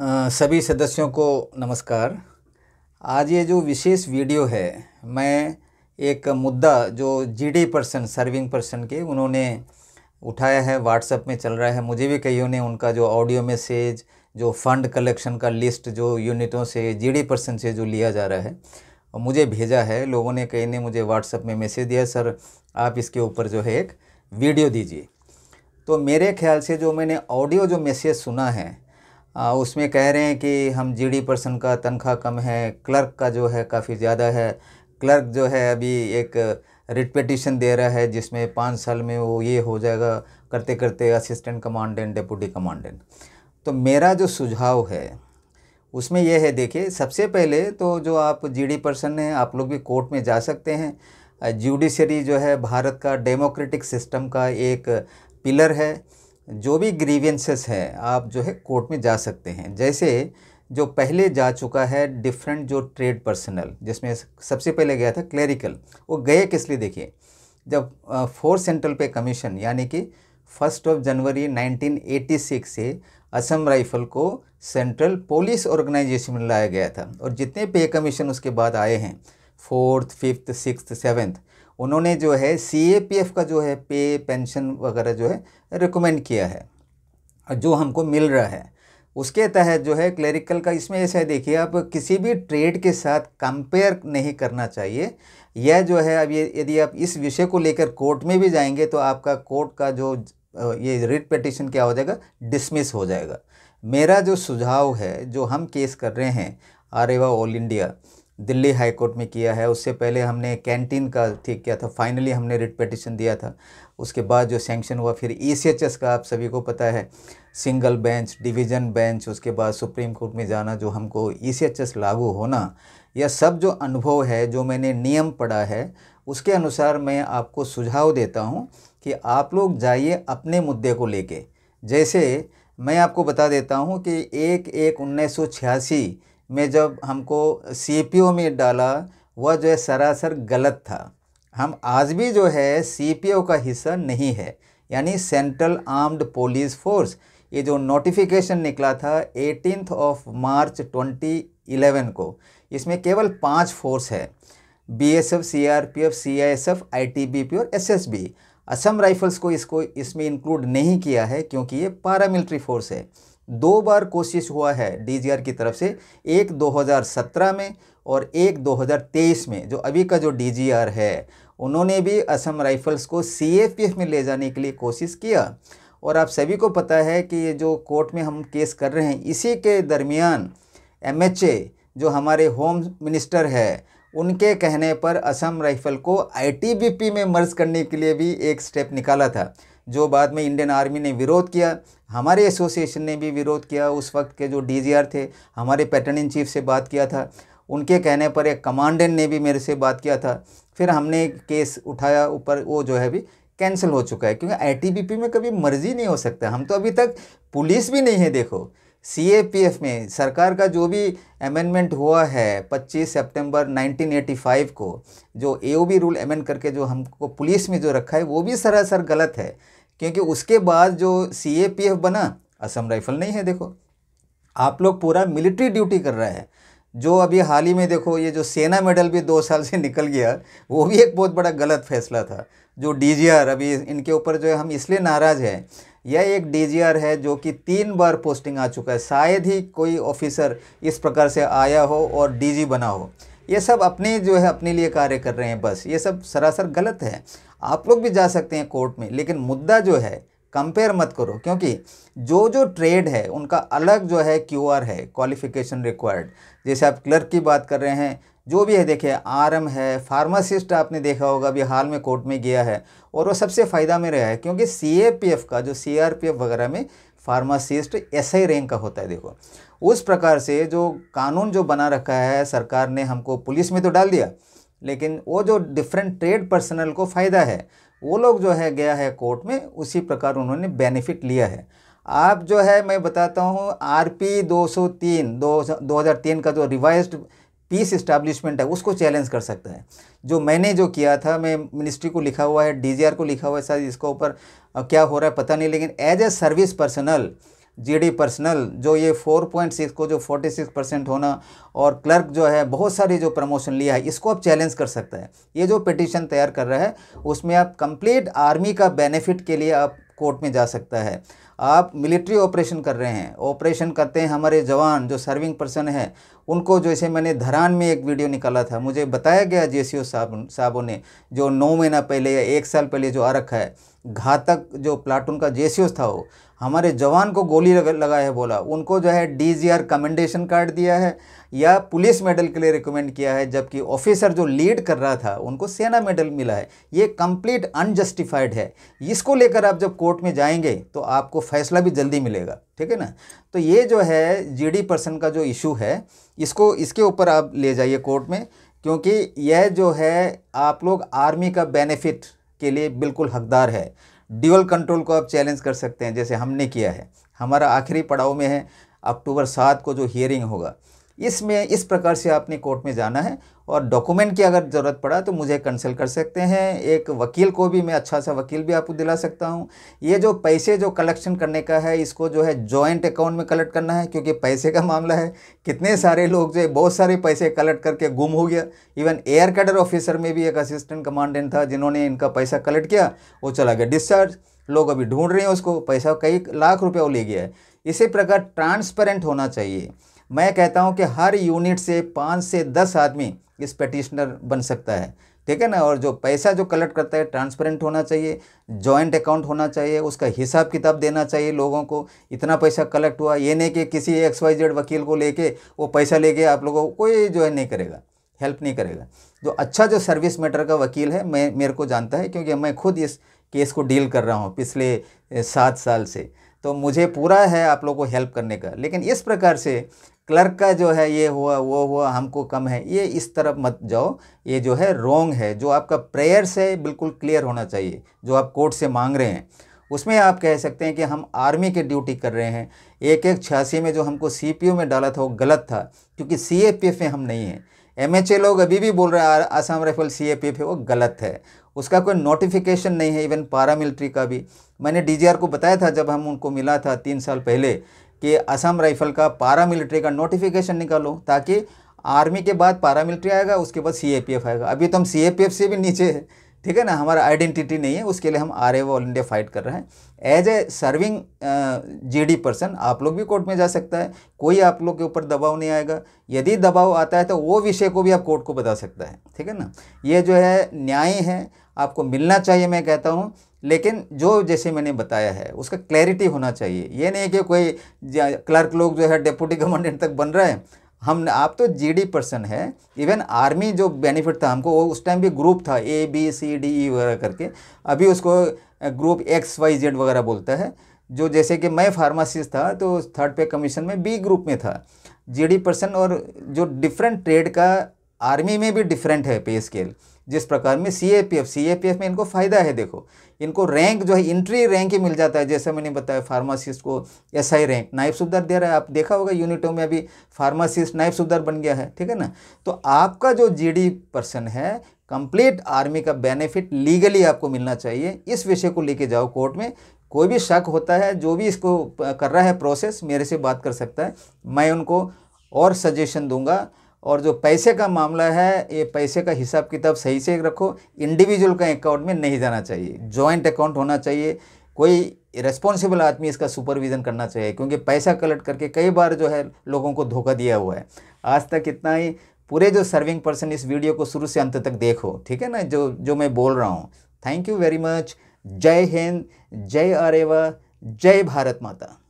सभी सदस्यों को नमस्कार आज ये जो विशेष वीडियो है मैं एक मुद्दा जो जीडी पर्सन सर्विंग पर्सन के उन्होंने उठाया है व्हाट्सएप में चल रहा है मुझे भी कईयों ने उनका जो ऑडियो मैसेज जो फंड कलेक्शन का लिस्ट जो यूनिटों से जीडी पर्सन से जो लिया जा रहा है और मुझे भेजा है लोगों ने कई ने मुझे व्हाट्सएप में मैसेज दिया सर आप इसके ऊपर जो है एक वीडियो दीजिए तो मेरे ख्याल से जो मैंने ऑडियो जो मैसेज सुना है उसमें कह रहे हैं कि हम जीडी पर्सन का तनख्वाह कम है क्लर्क का जो है काफ़ी ज़्यादा है क्लर्क जो है अभी एक रिट पटिशन दे रहा है जिसमें पाँच साल में वो ये हो जाएगा करते करते असिस्टेंट कमांडेंट डेपूटी कमांडेंट तो मेरा जो सुझाव है उसमें यह है देखिए सबसे पहले तो जो आप जीडी पर्सन हैं आप लोग भी कोर्ट में जा सकते हैं जुडिशरी जो है भारत का डेमोक्रेटिक सिस्टम का एक पिलर है जो भी ग्रीवियंसेस हैं आप जो है कोर्ट में जा सकते हैं जैसे जो पहले जा चुका है डिफरेंट जो ट्रेड पर्सनल जिसमें सबसे पहले गया था क्लरिकल वो गए किस लिए देखिए जब फोर्थ सेंट्रल पे कमीशन यानी कि फर्स्ट ऑफ जनवरी 1986 से असम राइफल को सेंट्रल पुलिस ऑर्गेनाइजेशन में लाया गया था और जितने पे कमीशन उसके बाद आए हैं फोर्थ फिफ्थ सिक्स सेवन्थ उन्होंने जो है सी का जो है पे पेंशन वगैरह जो है रिकमेंड किया है जो हमको मिल रहा है उसके तहत जो है क्लरिकल का इसमें ऐसा है देखिए आप किसी भी ट्रेड के साथ कंपेयर नहीं करना चाहिए यह जो है अब ये यदि आप इस विषय को लेकर कोर्ट में भी जाएंगे तो आपका कोर्ट का जो ये रिट पटिशन क्या हो जाएगा डिसमिस हो जाएगा मेरा जो सुझाव है जो हम केस कर रहे हैं आरेवा all India Delhi high court में किया है उससे पहले हमने कैंटीन का ठीक किया था फाइनली हमने रिट पटिशन दिया था उसके बाद जो सेंक्शन हुआ फिर ई e का आप सभी को पता है सिंगल बेंच डिवीज़न बेंच उसके बाद सुप्रीम कोर्ट में जाना जो हमको ई e लागू होना यह सब जो अनुभव है जो मैंने नियम पढ़ा है उसके अनुसार मैं आपको सुझाव देता हूँ कि आप लोग जाइए अपने मुद्दे को लेके जैसे मैं आपको बता देता हूँ कि एक एक उन्नीस में जब हमको सी में डाला वह जो है सरासर गलत था हम आज भी जो है सी का हिस्सा नहीं है यानी सेंट्रल आर्म्ड पुलिस फोर्स ये जो नोटिफिकेशन निकला था एटीन ऑफ मार्च 2011 को इसमें केवल पांच फोर्स है B S F C R P F C I S F I T B P और S S B Assam rifles को इसको इसमें इंक्लूड नहीं किया है क्योंकि ये पारा मिलिट्री फोर्स है दो बार कोशिश हुआ है डीजीआर की तरफ से एक 2017 में और एक 2023 में जो अभी का जो डीजीआर है उन्होंने भी असम राइफल्स को सीएपीएफ में ले जाने के लिए कोशिश किया और आप सभी को पता है कि ये जो कोर्ट में हम केस कर रहे हैं इसी के दरमियान एमएचए जो हमारे होम मिनिस्टर है उनके कहने पर असम राइफल को आईटीबीपी में मर्ज करने के लिए भी एक स्टेप निकाला था जो बाद में इंडियन आर्मी ने विरोध किया हमारे एसोसिएशन ने भी विरोध किया उस वक्त के जो डीजीआर थे हमारे पैटर्न इन चीफ से बात किया था उनके कहने पर एक कमांडेंट ने भी मेरे से बात किया था फिर हमने केस उठाया ऊपर वो जो है भी कैंसिल हो चुका है क्योंकि आई में कभी मर्जी नहीं हो सकता हम तो अभी तक पुलिस भी नहीं है देखो सी में सरकार का जो भी अमेंडमेंट हुआ है 25 सितंबर 1985 को जो ए रूल अमेंड करके जो हमको पुलिस में जो रखा है वो भी सरासर गलत है क्योंकि उसके बाद जो सी ए पी एफ बना असम राइफल नहीं है देखो आप लोग पूरा मिलिट्री ड्यूटी कर रहे हैं जो अभी हाल ही में देखो ये जो सेना मेडल भी दो साल से निकल गया वो भी एक बहुत बड़ा गलत फैसला था जो डी अभी इनके ऊपर जो है हम इसलिए नाराज़ हैं यह एक डी है जो कि तीन बार पोस्टिंग आ चुका है शायद ही कोई ऑफिसर इस प्रकार से आया हो और डी बना हो ये सब अपने जो है अपने लिए कार्य कर रहे हैं बस ये सब सरासर गलत है आप लोग भी जा सकते हैं कोर्ट में लेकिन मुद्दा जो है कंपेयर मत करो क्योंकि जो जो ट्रेड है उनका अलग जो है क्यूआर है क्वालिफिकेशन रिक्वायर्ड जैसे आप क्लर्क की बात कर रहे हैं जो भी है देखिए आरएम है फार्मासिस्ट आपने देखा होगा अभी हाल में कोर्ट में गया है और वो सबसे फ़ायदा में रहा है क्योंकि सीएपीएफ का जो सीआरपीएफ वगैरह में फार्मासिस्ट एसआई रैंक का होता है देखो उस प्रकार से जो कानून जो बना रखा है सरकार ने हमको पुलिस में तो डाल दिया लेकिन वो जो डिफरेंट ट्रेड पर्सनल को फ़ायदा है वो लोग जो है गया है कोर्ट में उसी प्रकार उन्होंने बेनिफिट लिया है आप जो है मैं बताता हूँ आर पी दो सौ तीन दो दो हज़ार तीन का जो रिवाइज पीस इस्टेब्लिशमेंट है उसको चैलेंज कर सकता है जो मैंने जो किया था मैं मिनिस्ट्री को लिखा हुआ है डीजीआर को लिखा हुआ है शायद इसके ऊपर क्या हो रहा है पता नहीं लेकिन as a service personnel GD personnel जो ये 4.6 को जो 46 परसेंट होना और क्लर्क जो है बहुत सारी जो प्रमोशन लिया है इसको आप चैलेंज कर सकते हैं ये जो पिटिशन तैयार कर रहा है उसमें आप कंप्लीट आर्मी का बेनिफिट के लिए आप कोर्ट में जा सकता है आप मिलिट्री ऑपरेशन कर रहे हैं ऑपरेशन करते हैं हमारे जवान जो सर्विंग पर्सन है उनको जैसे मैंने धरान में एक वीडियो निकाला था मुझे बताया गया जे सी साहब साहबों ने जो नौ महीना पहले या एक साल पहले जो आ रखा है घातक जो प्लाटून का जे था वो हमारे जवान को गोली लगाया है बोला उनको जो है D G R commendation card दिया है या पुलिस मेडल के लिए रिकमेंड किया है जबकि ऑफिसर जो लीड कर रहा था उनको सेना मेडल मिला है ये कंप्लीट अनजस्टिफाइड है इसको लेकर आप जब कोर्ट कोर्ट में जाएंगे तो आपको फैसला भी जल्दी मिलेगा ठीक है ना तो ये जो है जीडी पर्सन का जो इशू है इसको इसके ऊपर आप ले जाइए कोर्ट में क्योंकि यह जो है आप लोग आर्मी का बेनिफिट के लिए बिल्कुल हकदार है ड्यूअल कंट्रोल को आप चैलेंज कर सकते हैं जैसे हमने किया है हमारा आखिरी पड़ाव में है अक्टूबर सात को जो हियरिंग होगा इसमें इस प्रकार से आपने कोर्ट में जाना है और डॉक्यूमेंट की अगर ज़रूरत पड़ा तो मुझे कंसल्ट कर सकते हैं एक वकील को भी मैं अच्छा सा वकील भी आपको दिला सकता हूँ ये जो पैसे जो कलेक्शन करने का है इसको जो है जॉइंट अकाउंट में कलेक्ट करना है क्योंकि पैसे का मामला है कितने सारे लोग जो है बहुत सारे पैसे कलेक्ट करके गुम हो गया इवन एयर कैडर ऑफिसर में भी एक असिस्टेंट कमांडेंट था जिन्होंने इनका पैसा कलेक्ट किया वो चला गया डिस्चार्ज लोग अभी ढूंढ रहे हैं उसको पैसा कई लाख रुपये वो ले गया है इसी प्रकार ट्रांसपेरेंट होना चाहिए मैं कहता हूँ कि हर यूनिट से पाँच से दस आदमी इस पटिशनर बन सकता है ठीक है ना और जो पैसा जो कलेक्ट करता है ट्रांसपेरेंट होना चाहिए जॉइंट अकाउंट होना चाहिए उसका हिसाब किताब देना चाहिए लोगों को इतना पैसा कलेक्ट हुआ ये नहीं कि किसी एक्स वाई जेड वकील को लेके वो पैसा लेके आप लोगों को कोई जो है नहीं करेगा हेल्प नहीं करेगा जो अच्छा जो सर्विस मैटर का वकील है मैं मेरे को जानता है क्योंकि मैं खुद इस केस को डील कर रहा हूँ पिछले सात साल से तो मुझे पूरा है आप लोगों को हेल्प करने का लेकिन इस प्रकार से क्लर्क का जो है ये हुआ वो हुआ हमको कम है ये इस तरफ मत जाओ ये जो है रोंग है जो आपका प्रेयर से बिल्कुल क्लियर होना चाहिए जो आप कोर्ट से मांग रहे हैं उसमें आप कह सकते हैं कि हम आर्मी की ड्यूटी कर रहे हैं एक एक छियासी में जो हमको सी में डाला था वो गलत था क्योंकि सी में हम नहीं हैं एम लोग अभी भी बोल रहे हैं Assam rifle C A P F है वो गलत है उसका कोई नोटिफिकेशन नहीं है इवन पारा मिलिट्री का भी मैंने डी को बताया था जब हम उनको मिला था तीन साल पहले कि असम राइफल का पारा मिलिट्री का नोटिफिकेशन निकालो ताकि आर्मी के बाद पारा मिलिट्री आएगा उसके बाद सी आएगा अभी तो हम सी से भी नीचे है ठीक है ना हमारा आइडेंटिटी नहीं है उसके लिए हम are a all India fight कर रहे हैं as a serving GD person आप लोग भी कोर्ट में जा सकता है कोई आप लोग के ऊपर दबाव नहीं आएगा यदि दबाव आता है तो वो विषय को भी आप कोर्ट को बता सकता है ठीक है ना ये जो है न्याय है आपको मिलना चाहिए मैं कहता हूँ लेकिन जो जैसे मैंने बताया है उसका क्लैरिटी होना चाहिए ये नहीं कि कोई क्लर्क लोग जो है डिप्यूटी कमांडेंट तक बन रहे हैं हम आप तो जीडी पर्सन है इवन आर्मी जो बेनिफिट था हमको वो उस टाइम भी ग्रुप था A B C D E वगैरह करके अभी उसको ग्रुप एक्स वाई जेड वगैरह बोलता है जो जैसे कि मैं फार्मासिस्ट था तो थर्ड पे कमीशन में बी ग्रुप में था जीडी पर्सन और जो डिफरेंट ट्रेड का आर्मी में भी डिफरेंट है पे स्केल जिस प्रकार में C A P F C A P F में इनको फ़ायदा है देखो इनको रैंक जो है इंट्री रैंक ही मिल जाता है जैसे मैंने बताया फार्मासिस्ट को एस आई रैंक नाइब सुधार दे रहा है आप देखा होगा यूनिटों में अभी फार्मासिस्ट नायब सुधार बन गया है ठीक है ना तो आपका जो जी डी पर्सन है कंप्लीट आर्मी का बेनिफिट लीगली आपको मिलना चाहिए इस विषय को लेके जाओ कोर्ट में कोई भी शक होता है जो भी इसको कर रहा है प्रोसेस मेरे से बात कर सकता है मैं उनको और सजेशन दूंगा और जो पैसे का मामला है ये पैसे का हिसाब किताब सही से रखो इंडिविजुअल का अकाउंट में नहीं जाना चाहिए जॉइंट अकाउंट होना चाहिए कोई रेस्पॉन्सिबल आदमी इसका सुपरविज़न करना चाहिए क्योंकि पैसा कलेक्ट करके कई बार जो है लोगों को धोखा दिया हुआ है आज तक इतना ही पूरे जो सर्विंग पर्सन इस वीडियो को शुरू से अंत तक देखो ठीक है ना जो जो मैं बोल रहा हूँ थैंक यू वेरी मच जय हिंद जय आरेवा जय भारत माता